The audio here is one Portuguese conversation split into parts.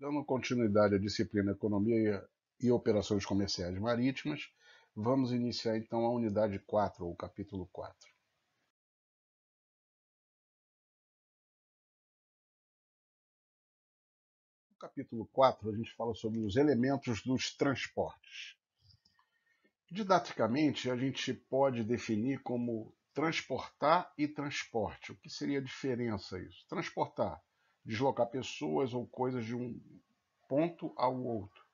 Dando continuidade à disciplina Economia e Operações Comerciais Marítimas, vamos iniciar então a unidade 4, ou capítulo 4. No capítulo 4, a gente fala sobre os elementos dos transportes. Didaticamente, a gente pode definir como transportar e transporte. O que seria a diferença isso? Transportar deslocar pessoas ou coisas de um ponto ao outro.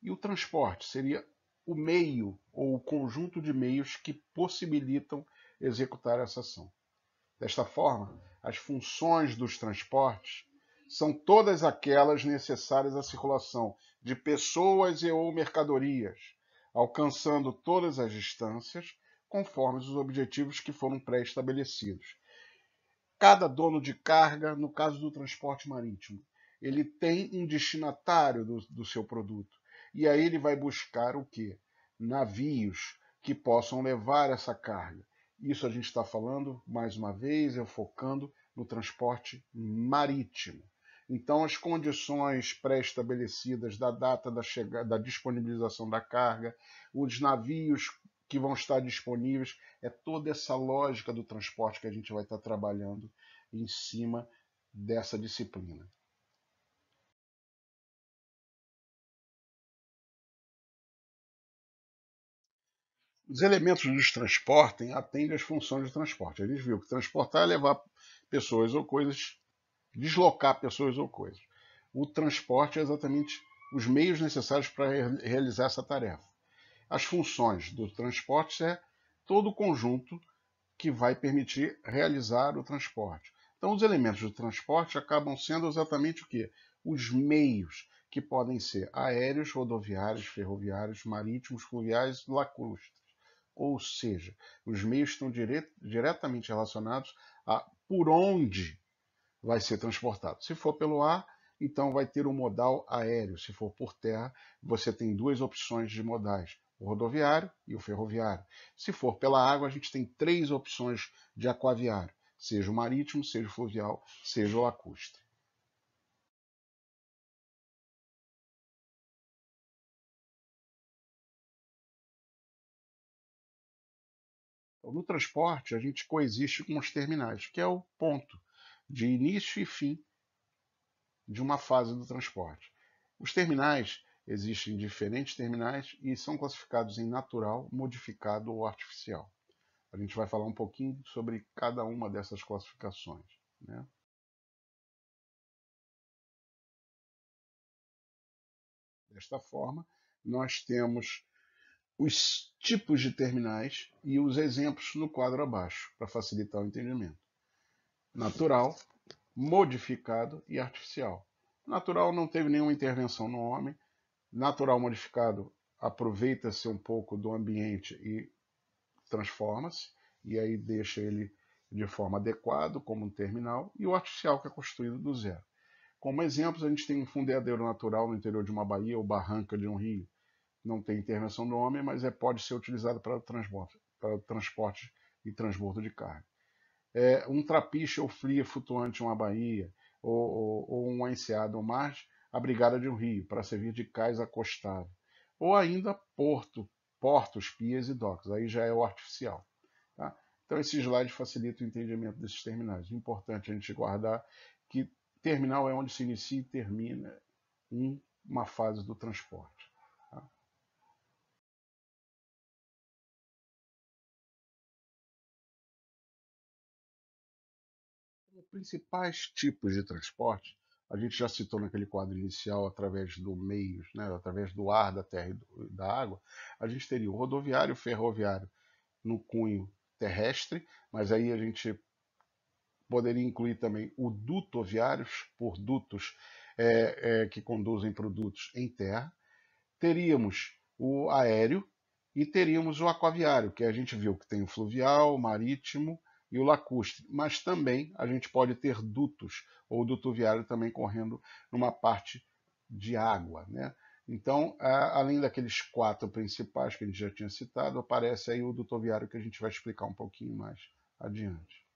E o transporte seria o meio ou o conjunto de meios que possibilitam executar essa ação. Desta forma, as funções dos transportes são todas aquelas necessárias à circulação de pessoas e ou mercadorias, alcançando todas as distâncias conforme os objetivos que foram pré-estabelecidos, cada dono de carga, no caso do transporte marítimo, ele tem um destinatário do, do seu produto. E aí ele vai buscar o quê? Navios que possam levar essa carga. Isso a gente está falando, mais uma vez, eu focando no transporte marítimo. Então, as condições pré-estabelecidas da data da, chegada, da disponibilização da carga, os navios que vão estar disponíveis. É toda essa lógica do transporte que a gente vai estar trabalhando em cima dessa disciplina. Os elementos dos transportes atendem às funções de transporte. A gente viu que transportar é levar pessoas ou coisas, deslocar pessoas ou coisas. O transporte é exatamente os meios necessários para realizar essa tarefa. As funções do transporte é todo o conjunto que vai permitir realizar o transporte. Então, os elementos do transporte acabam sendo exatamente o que? Os meios, que podem ser aéreos, rodoviários, ferroviários, marítimos, fluviais, lacustres. Ou seja, os meios estão dire diretamente relacionados a por onde vai ser transportado. Se for pelo ar, então vai ter o um modal aéreo. Se for por terra, você tem duas opções de modais: o rodoviário e o ferroviário. Se for pela água, a gente tem três opções de aquaviário, seja o marítimo, seja o fluvial, seja o lacustre. Então, no transporte, a gente coexiste com os terminais, que é o ponto de início e fim de uma fase do transporte. Os terminais Existem diferentes terminais e são classificados em natural, modificado ou artificial. A gente vai falar um pouquinho sobre cada uma dessas classificações. Né? Desta forma, nós temos os tipos de terminais e os exemplos no quadro abaixo, para facilitar o entendimento. Natural, modificado e artificial. Natural não teve nenhuma intervenção no homem, natural modificado aproveita-se um pouco do ambiente e transforma-se, e aí deixa ele de forma adequada, como um terminal, e o artificial que é construído do zero. Como exemplos, a gente tem um fundeadeiro natural no interior de uma baía ou barranca de um rio. Não tem intervenção do homem, mas é, pode ser utilizado para transporte, para transporte e transbordo de carga. É, um trapiche ou fria flutuante em uma baía, ou, ou, ou uma enseada ou margem, a Brigada de um Rio, para servir de cais acostado, ou ainda porto, portos, pias e docks, aí já é o artificial. Tá? Então esse slide facilita o entendimento desses terminais. Importante é a gente guardar que terminal é onde se inicia e termina uma fase do transporte. Tá? Os principais tipos de transporte a gente já citou naquele quadro inicial, através do meios, né, através do ar, da terra e do, da água, a gente teria o rodoviário, o ferroviário no cunho terrestre, mas aí a gente poderia incluir também o dutoviário por dutos é, é, que conduzem produtos em terra, teríamos o aéreo e teríamos o aquaviário, que a gente viu que tem o fluvial, o marítimo e o lacustre, mas também a gente pode ter dutos ou viário também correndo numa parte de água, né? Então, a, além daqueles quatro principais que a gente já tinha citado, aparece aí o dutoviário que a gente vai explicar um pouquinho mais adiante.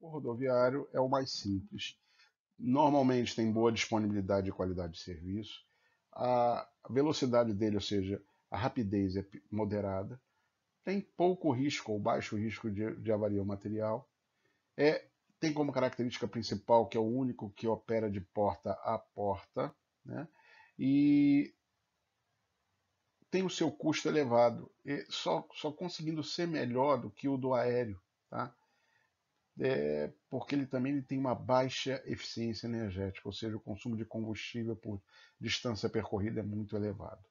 O rodoviário é o mais simples normalmente tem boa disponibilidade e qualidade de serviço, a velocidade dele, ou seja, a rapidez é moderada, tem pouco risco ou baixo risco de, de avaria o material, é, tem como característica principal que é o único que opera de porta a porta, né? e tem o seu custo elevado, só, só conseguindo ser melhor do que o do aéreo. Tá? é, porque ele também ele tem uma baixa eficiência energética, ou seja, o consumo de combustível por distância percorrida é muito elevado.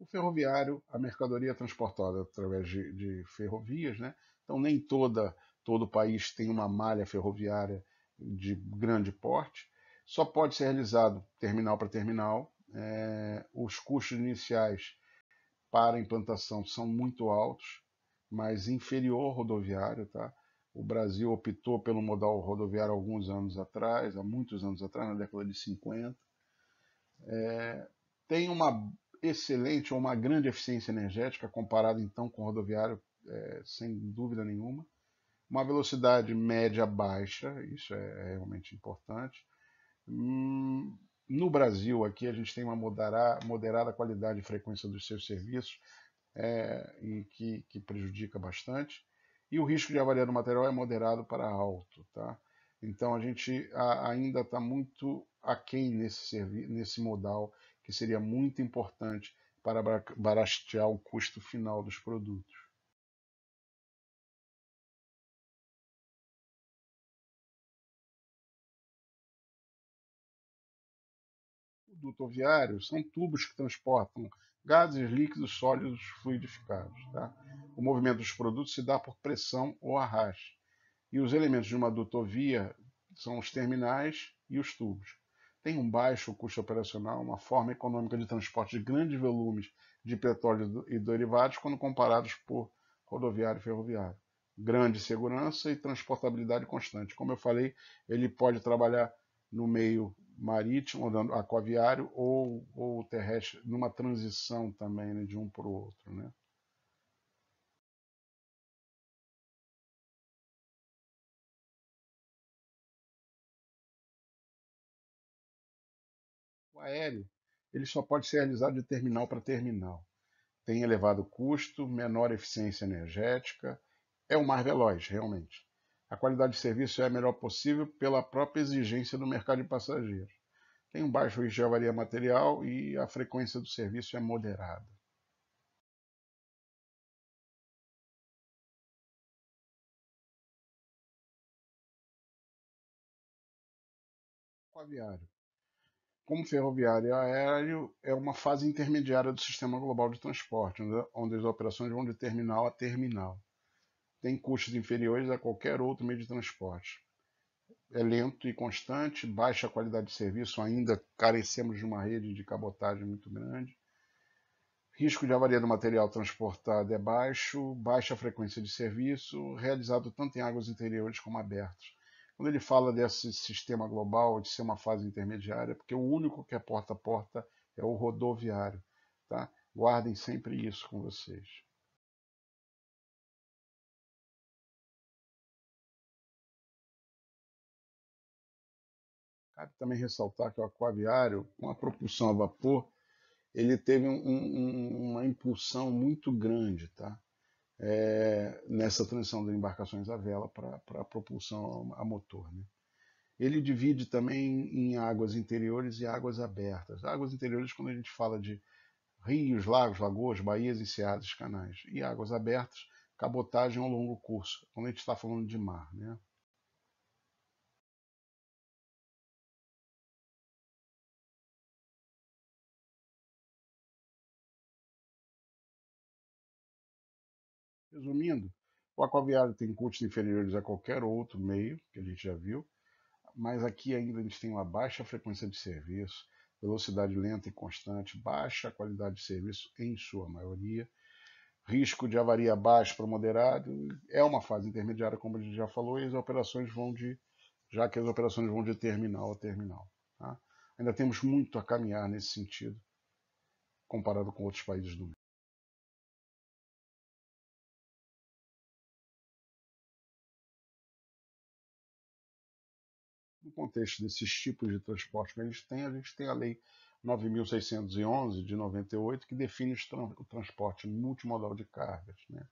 O ferroviário, a mercadoria transportada através de, de ferrovias, né? então nem toda, todo o país tem uma malha ferroviária de grande porte, só pode ser realizado terminal para terminal. É, os custos iniciais para implantação são muito altos, mas inferior ao rodoviário. Tá? O Brasil optou pelo modal rodoviário alguns anos atrás, há muitos anos atrás, na década de 50. É, tem uma excelente ou uma grande eficiência energética comparado então com o rodoviário, é, sem dúvida nenhuma. Uma velocidade média baixa, isso é, é realmente importante. Hum, no Brasil, aqui, a gente tem uma moderada, qualidade e frequência dos seus serviços, é, e que, que, prejudica bastante. E o risco de avaliar o material é moderado para alto. Tá? Então, a gente a, ainda está muito aquém nesse, nesse modal, que seria muito importante para barastear o custo final dos produtos. dutoviários são tubos que transportam gases, líquidos, sólidos fluidificados. Tá? O movimento dos produtos se dá por pressão ou arraste. E os elementos de uma dutovia são os terminais e os tubos. Tem um baixo custo operacional, uma forma econômica de transporte de grandes volumes de petróleo e derivados quando comparados por rodoviário e ferroviário. Grande segurança e transportabilidade constante. Como eu falei, ele pode trabalhar no meio marítimo, aquaviário ou, ou terrestre, numa transição também né, de um para o outro. Né? O aéreo ele só pode ser realizado de terminal para terminal. Tem elevado custo, menor eficiência energética, é o mais veloz, realmente. A qualidade de serviço é a melhor possível pela própria exigência do mercado de passageiros. Tem um baixo risco de avaria material e a frequência do serviço é moderada. Aviário. Como ferroviário e aéreo, é uma fase intermediária do sistema global de transporte, onde as operações vão de terminal a terminal tem custos inferiores a qualquer outro meio de transporte. É lento e constante, baixa qualidade de serviço, ainda carecemos de uma rede de cabotagem muito grande. Risco de avaria do material transportado é baixo, baixa frequência de serviço, realizado tanto em águas interiores como abertas. Quando ele fala desse sistema global, de ser uma fase intermediária, é porque o único que é porta a porta é o rodoviário. Tá? Guardem sempre isso com vocês. Cabe também ressaltar que o aquaviário, com a propulsão a vapor, ele teve um, um, uma impulsão muito grande tá? É, nessa transição de embarcações à vela para a propulsão a motor. Né? Ele divide também em águas interiores e águas abertas. Águas interiores, quando a gente fala de rios, lagos, lagoas, baías, enseadas, canais. E águas abertas, cabotagem ao longo curso, quando a gente está falando de mar. Né? Resumindo, o aquaviário tem custos inferiores a qualquer outro meio, que a gente já viu, mas aqui ainda a gente tem uma baixa frequência de serviço, velocidade lenta e constante, baixa qualidade de serviço em sua maioria, risco de avaria baixo para moderado, é uma fase intermediária, como a gente já falou, e as operações vão de, já que as operações vão de terminal a terminal. Tá? Ainda temos muito a caminhar nesse sentido, comparado com outros países do mundo. contexto desses tipos de transporte que a gente tem, a gente tem a Lei 9.611 de 98, que define o transporte multimodal de cargas. Né?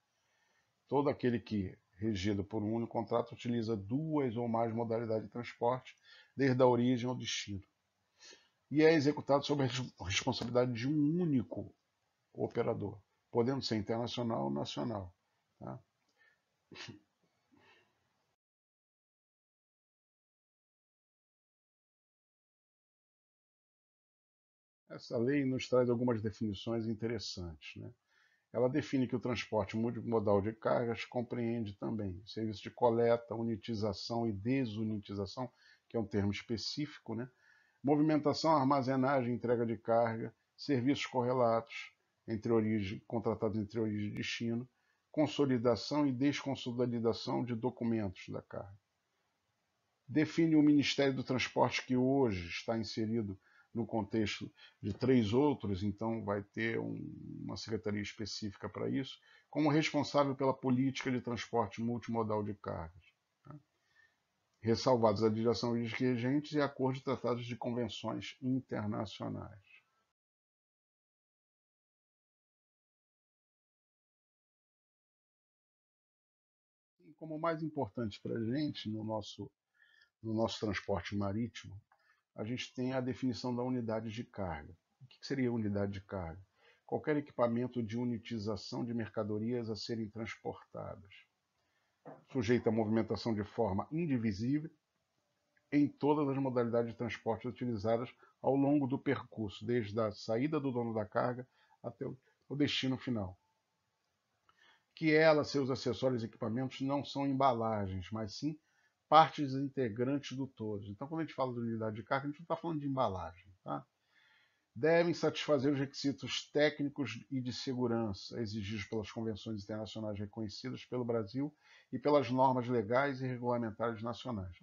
Todo aquele que, regido por um único contrato, utiliza duas ou mais modalidades de transporte, desde a origem ao destino. E é executado sob a responsabilidade de um único operador, podendo ser internacional ou nacional. Tá? essa lei nos traz algumas definições interessantes. Né? Ela define que o transporte multimodal de cargas compreende também serviço de coleta, unitização e desunitização, que é um termo específico, né? movimentação, armazenagem, entrega de carga, serviços correlatos entre origem, contratados entre origem e destino, consolidação e desconsolidação de documentos da carga. Define o Ministério do Transporte que hoje está inserido no contexto de três outros, então vai ter um, uma secretaria específica para isso, como responsável pela política de transporte multimodal de cargas. Tá? Ressalvados a direção de regentes e acordos de tratados de convenções internacionais. E como mais importante para a gente no nosso, no nosso transporte marítimo, a gente tem a definição da unidade de carga. O que seria unidade de carga? Qualquer equipamento de unitização de mercadorias a serem transportadas, sujeito à movimentação de forma indivisível em todas as modalidades de transporte utilizadas ao longo do percurso, desde a saída do dono da carga até o destino final. Que ela, seus acessórios e equipamentos não são embalagens, mas sim partes integrantes do todo. Então, quando a gente fala de unidade de carga, a gente não está falando de embalagem. Tá? Devem satisfazer os requisitos técnicos e de segurança exigidos pelas convenções internacionais reconhecidas pelo Brasil e pelas normas legais e regulamentares nacionais.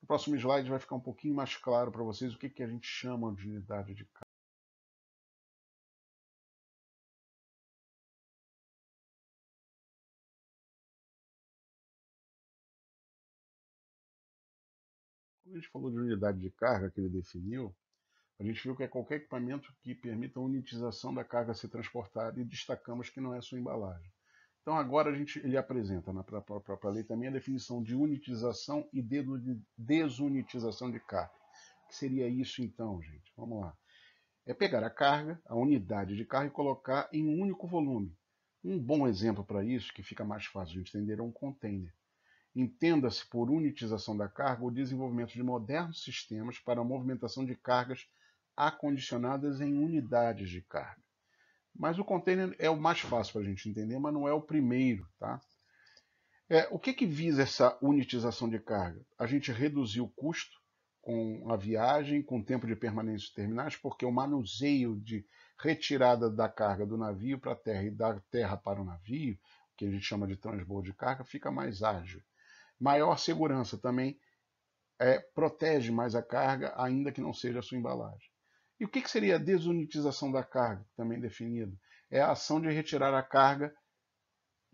No próximo slide vai ficar um pouquinho mais claro para vocês o que, que a gente chama de unidade de carga. Quando a gente falou de unidade de carga que ele definiu, a gente viu que é qualquer equipamento que permita a unitização da carga ser transportada e destacamos que não é sua embalagem. Então agora a gente, ele apresenta na né, própria lei também a definição de unitização e de desunitização de carga. O que seria isso então, gente? Vamos lá. É pegar a carga, a unidade de carga e colocar em um único volume. Um bom exemplo para isso, que fica mais fácil de entender, é um container entenda-se por unitização da carga o desenvolvimento de modernos sistemas para a movimentação de cargas acondicionadas em unidades de carga. Mas o container é o mais fácil para a gente entender, mas não é o primeiro. Tá? É, o que, que visa essa unitização de carga? A gente reduzir o custo com a viagem, com o tempo de permanência dos terminais, porque o manuseio de retirada da carga do navio para a terra e da terra para o navio, que a gente chama de transbordo de carga, fica mais ágil. Maior segurança também é, protege mais a carga, ainda que não seja a sua embalagem. E o que, que seria a desunitização da carga, também é definida? É a ação de retirar a carga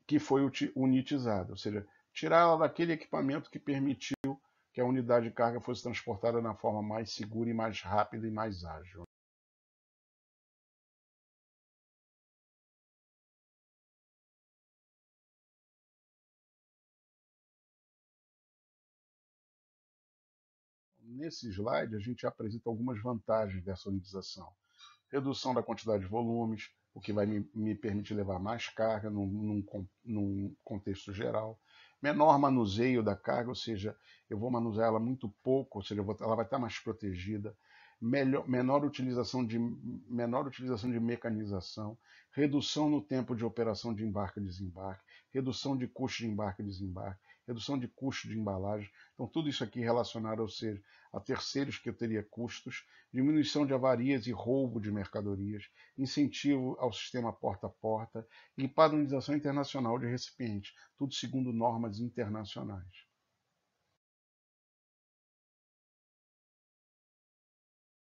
que foi unitizada, ou seja, tirá-la daquele equipamento que permitiu que a unidade de carga fosse transportada na forma mais segura e mais rápida e mais ágil. nesse slide a gente apresenta algumas vantagens dessa ionização. Redução da quantidade de volumes, o que vai me, me permitir levar mais carga num, num, num, contexto geral. Menor manuseio da carga, ou seja, eu vou manusear ela muito pouco, ou seja, vou, ela vai estar mais protegida melhor, menor, utilização de, menor utilização de mecanização, redução no tempo de operação de embarque e desembarque, redução de custo de embarque e desembarque, redução de custo de embalagem. Então, tudo isso aqui relacionado, ou seja, a terceiros que eu teria custos, diminuição de avarias e roubo de mercadorias, incentivo ao sistema porta a porta e padronização internacional de recipientes, tudo segundo normas internacionais.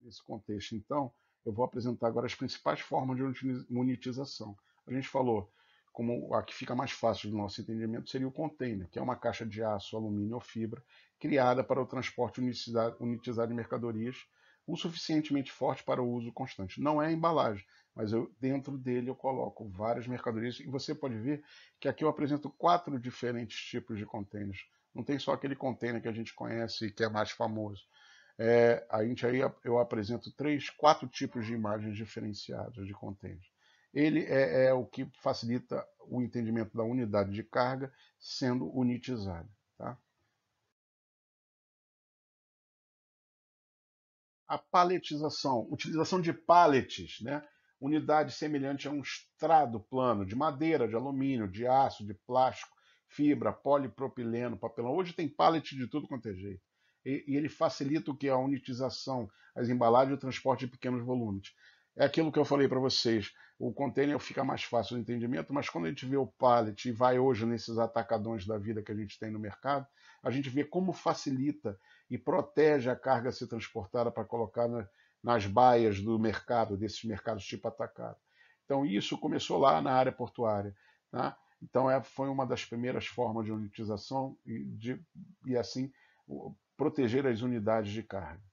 nesse contexto. Então, eu vou apresentar agora as principais formas de monetização. A gente falou como a que fica mais fácil do nosso entendimento seria o container, que é uma caixa de aço, alumínio ou fibra criada para o transporte unitizado de mercadorias, o suficientemente forte para o uso constante. Não é a embalagem, mas eu, dentro dele eu coloco várias mercadorias e você pode ver que aqui eu apresento quatro diferentes tipos de containers. Não tem só aquele container que a gente conhece e que é mais famoso. É, a gente aí eu apresento três, quatro tipos de imagens diferenciadas de contêiner. Ele é, é, o que facilita o entendimento da unidade de carga sendo unitizada. Tá? A paletização, utilização de paletes, né? unidade semelhante a um estrado plano de madeira, de alumínio, de aço, de plástico, fibra, polipropileno, papelão. Hoje tem palete de tudo quanto é jeito e, e ele facilita o que? A unitização, as embalagens e o transporte de pequenos volumes. É aquilo que eu falei para vocês. O container fica mais fácil de entendimento, mas quando a gente vê o pallet e vai hoje nesses atacadões da vida que a gente tem no mercado, a gente vê como facilita e protege a carga a ser transportada para colocar na, nas baias do mercado, desses mercados tipo atacado. Então, isso começou lá na área portuária. Tá? Então, é, foi uma das primeiras formas de unitização e, de, e assim proteger as unidades de carga.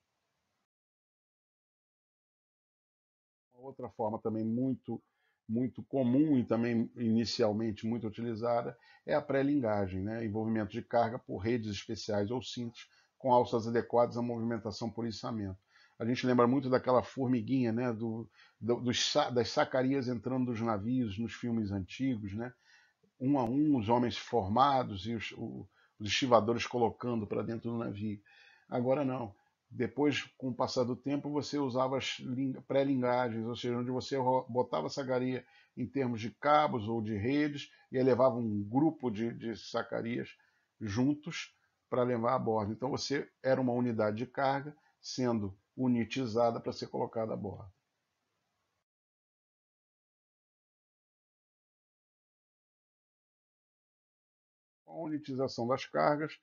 Outra forma também muito muito comum e também inicialmente muito utilizada é a pré-lingagem, né? envolvimento de carga por redes especiais ou cintos com alças adequadas à movimentação por içamento. A gente lembra muito daquela formiguinha, né? Do, do, dos, das sacarias entrando dos navios nos filmes antigos, né? um a um, os homens formados e os, o, os estivadores colocando para dentro do navio. Agora não. Depois, com o passar do tempo, você usava as pré-lingagens, ou seja, onde você botava a sacaria em termos de cabos ou de redes e elevava um grupo de, de sacarias juntos para levar a bordo. Então você era uma unidade de carga sendo unitizada para ser colocada a bordo. com a unitização das cargas,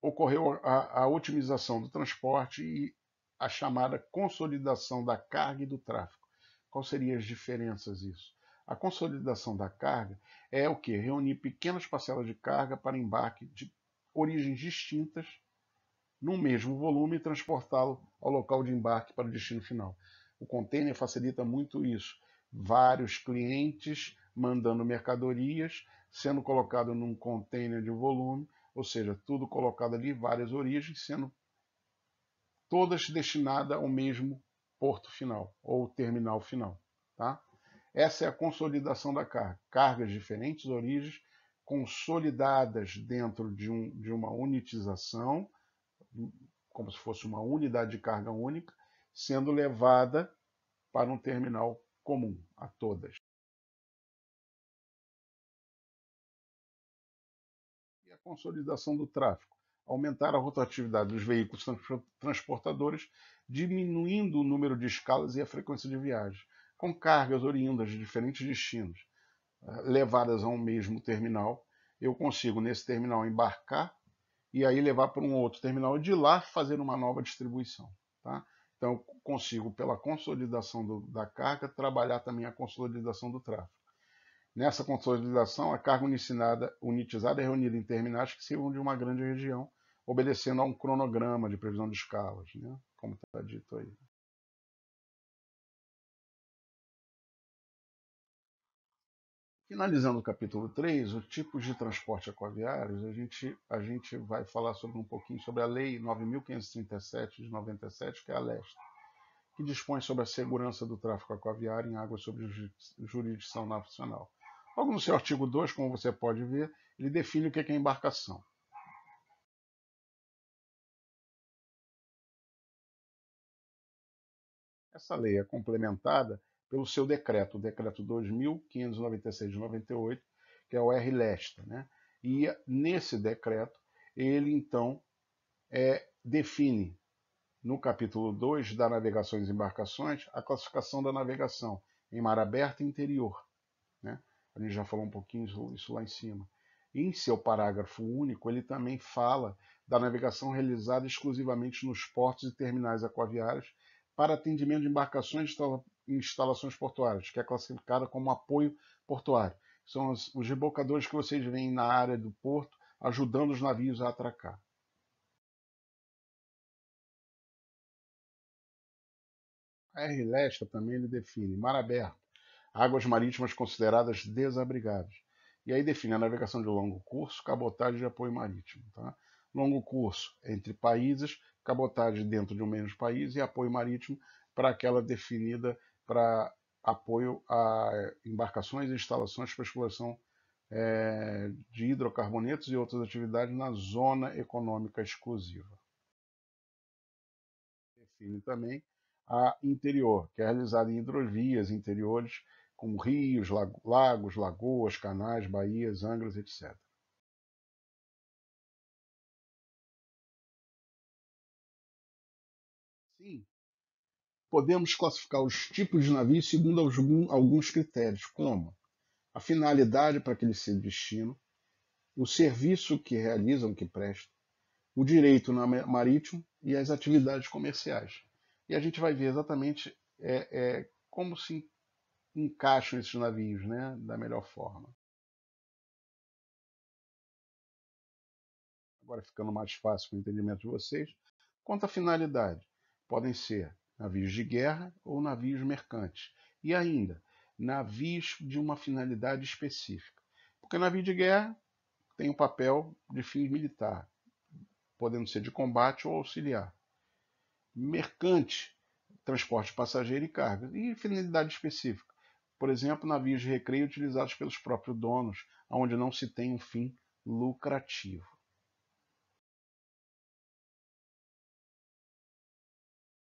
ocorreu a, a otimização do transporte e a chamada consolidação da carga e do tráfego. Quais seriam as diferenças isso? A consolidação da carga é o que? Reunir pequenas parcelas de carga para embarque de origens distintas no mesmo volume e transportá-lo ao local de embarque para o destino final. O container facilita muito isso. Vários clientes mandando mercadorias sendo colocado num container de volume, ou seja, tudo colocado ali, várias origens, sendo todas destinadas ao mesmo porto final ou terminal final. Tá? Essa é a consolidação da carga. Cargas diferentes origens consolidadas dentro de, um, de uma unitização, como se fosse uma unidade de carga única, sendo levada para um terminal comum a todas. consolidação do tráfego, aumentar a rotatividade dos veículos transportadores, diminuindo o número de escalas e a frequência de viagem, com cargas oriundas de diferentes destinos, eh, levadas a um mesmo terminal. Eu consigo, nesse terminal, embarcar e aí levar para um outro terminal e de lá fazer uma nova distribuição. Tá? Então, eu consigo, pela consolidação do, da carga, trabalhar também a consolidação do tráfego. Nessa consolidação, a carga unitizada é reunida em terminais que sirvam de uma grande região, obedecendo a um cronograma de previsão de escalas, né? como está dito aí. Finalizando o capítulo 3, o tipo de transporte aquaviários, a gente, a gente vai falar sobre um pouquinho sobre a Lei 9.537 de 97, que é a LEST, que dispõe sobre a segurança do tráfego aquaviário em águas sob jurisdição nacional. Logo no seu artigo 2, como você pode ver, ele define o é que é embarcação. Essa lei é complementada pelo seu decreto, o decreto 2596 de 98, que é o R. Lesta. Né? E nesse decreto, ele então é, define, no capítulo 2 da navegações e embarcações, a classificação da navegação em mar aberto e interior. A gente já falou um pouquinho isso lá em cima. Em seu parágrafo único, ele também fala da navegação realizada exclusivamente nos portos e terminais aquaviários para atendimento de embarcações e instalações portuárias, que é classificada como apoio portuário. São os, os rebocadores que vocês veem na área do porto ajudando os navios a atracar. A R. Lesta também ele define mar aberto águas marítimas consideradas desabrigadas. E aí define a navegação de longo curso, cabotagem de apoio marítimo. Tá? Longo curso entre países, cabotagem dentro de um mesmo país e apoio marítimo para aquela definida para apoio a embarcações e instalações para exploração é, de hidrocarbonetos e outras atividades na zona econômica exclusiva. Define também a interior, que é realizada em hidrovias interiores como rios, lagos, lagoas, canais, baías, ângulos, etc. Sim, podemos classificar os tipos de navio segundo alguns critérios, como a finalidade para que ele se destina, o serviço que realizam, que prestam, o direito marítimo e as atividades comerciais. E a gente vai ver exatamente é, é, como se encaixam esses navios né, da melhor forma. Agora ficando mais fácil para o entendimento de vocês, quanto à finalidade. Podem ser navios de guerra ou navios mercantes. E ainda, navios de uma finalidade específica. Porque navio de guerra tem o um papel de fim militar, podendo ser de combate ou auxiliar. Mercante, transporte de passageiro e carga. E finalidade específica, por exemplo, navios de recreio utilizados pelos próprios donos, onde não se tem um fim lucrativo.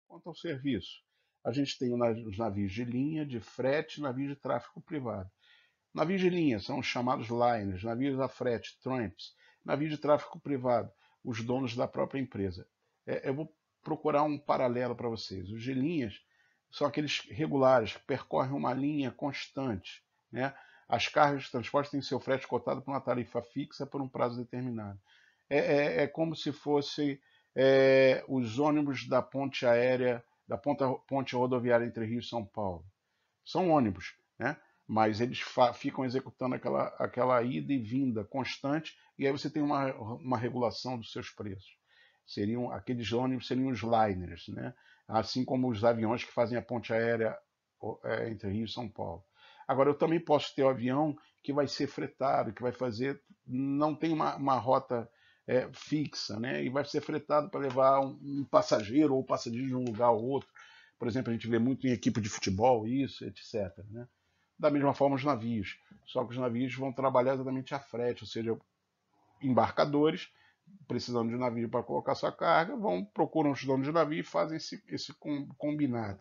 Quanto ao serviço, a gente tem os navios de linha, de frete, navios de tráfego privado. Navios de linha são os chamados liners, navios a frete, tramps, navios de tráfego privado, os donos da própria empresa. É, eu vou procurar um paralelo para vocês. Os de linhas são aqueles regulares que percorrem uma linha constante. Né? As cargas de transporte têm seu frete cotado por uma tarifa fixa por um prazo determinado. É, é, é como se fosse é, os ônibus da ponte aérea, da ponta, ponte rodoviária entre Rio e São Paulo. São ônibus, né? mas eles ficam executando aquela, aquela ida e vinda constante, e aí você tem uma, uma regulação dos seus preços. Seriam aqueles ônibus seriam os liners, né? assim como os aviões que fazem a ponte aérea é, entre Rio e São Paulo. Agora, eu também posso ter o um avião que vai ser fretado, que vai fazer. não tem uma, uma rota é, fixa, né? E vai ser fretado para levar um, um, passageiro ou passageiro de um lugar ao outro. Por exemplo, a gente vê muito em equipe de futebol isso, etc. Né? Da mesma forma, os navios. Só que os navios vão trabalhar exatamente a frete, ou seja, embarcadores precisando de um navio para colocar sua carga, vão procuram um estudante de navio e fazem esse, esse combinado.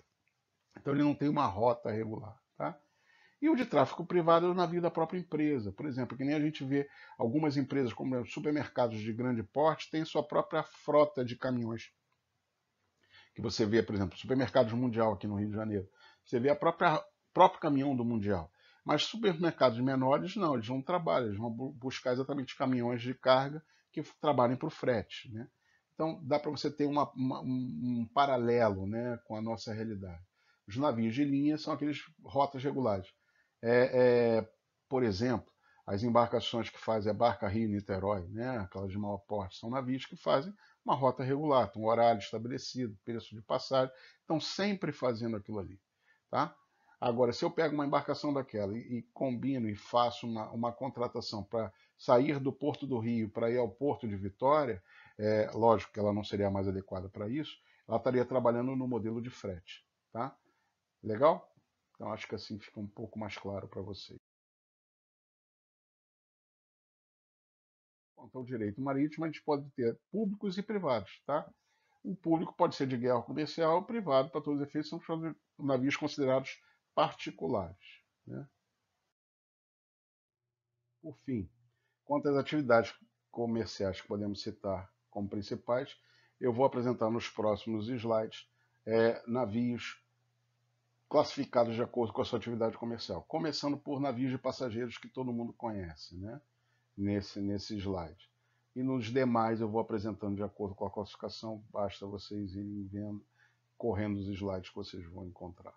Então ele não tem uma rota regular. Tá? E o de tráfego privado é o navio da própria empresa. Por exemplo, que nem a gente vê algumas empresas, como supermercados de grande porte, têm sua própria frota de caminhões. Que você vê, por exemplo, supermercados mundial aqui no Rio de Janeiro. Você vê a própria próprio caminhão do mundial. Mas supermercados menores não, eles não trabalham, eles vão buscar exatamente caminhões de carga que trabalhem para o frete. Né? Então, dá para você ter uma, uma, um paralelo né, com a nossa realidade. Os navios de linha são aqueles rotas regulares. É, é, por exemplo, as embarcações que fazem a barca Rio-Niterói, né, aquelas de maior porte, são navios que fazem uma rota regular, um horário estabelecido, preço de passagem, estão sempre fazendo aquilo ali. Tá? Agora, se eu pego uma embarcação daquela e, e combino e faço uma, uma contratação para sair do Porto do Rio para ir ao Porto de Vitória, é, lógico que ela não seria mais adequada para isso, ela estaria trabalhando no modelo de frete. Tá? Legal? Então acho que assim fica um pouco mais claro para vocês. Quanto ao direito marítimo, a gente pode ter públicos e privados. Tá? O público pode ser de guerra comercial, o privado, para todos os efeitos, são navios considerados particulares. Né? Por fim, Quanto às atividades comerciais que podemos citar como principais, eu vou apresentar nos próximos slides é, navios classificados de acordo com a sua atividade comercial. Começando por navios de passageiros que todo mundo conhece, né? nesse, nesse slide. E nos demais eu vou apresentando de acordo com a classificação, basta vocês irem vendo, correndo os slides que vocês vão encontrar.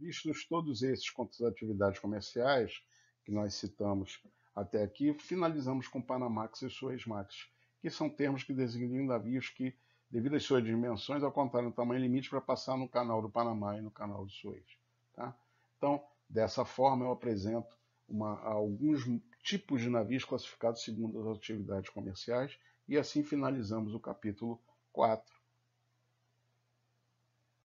Vistos todos esses quanto às atividades comerciais que nós citamos até aqui, finalizamos com Panamax e Suezmax, que são termos que designam navios que, devido às suas dimensões, ao contrário do tamanho limite para passar no canal do Panamá e no canal do Suez. Tá? Então, dessa forma, eu apresento uma, alguns tipos de navios classificados segundo as atividades comerciais e assim finalizamos o capítulo 4.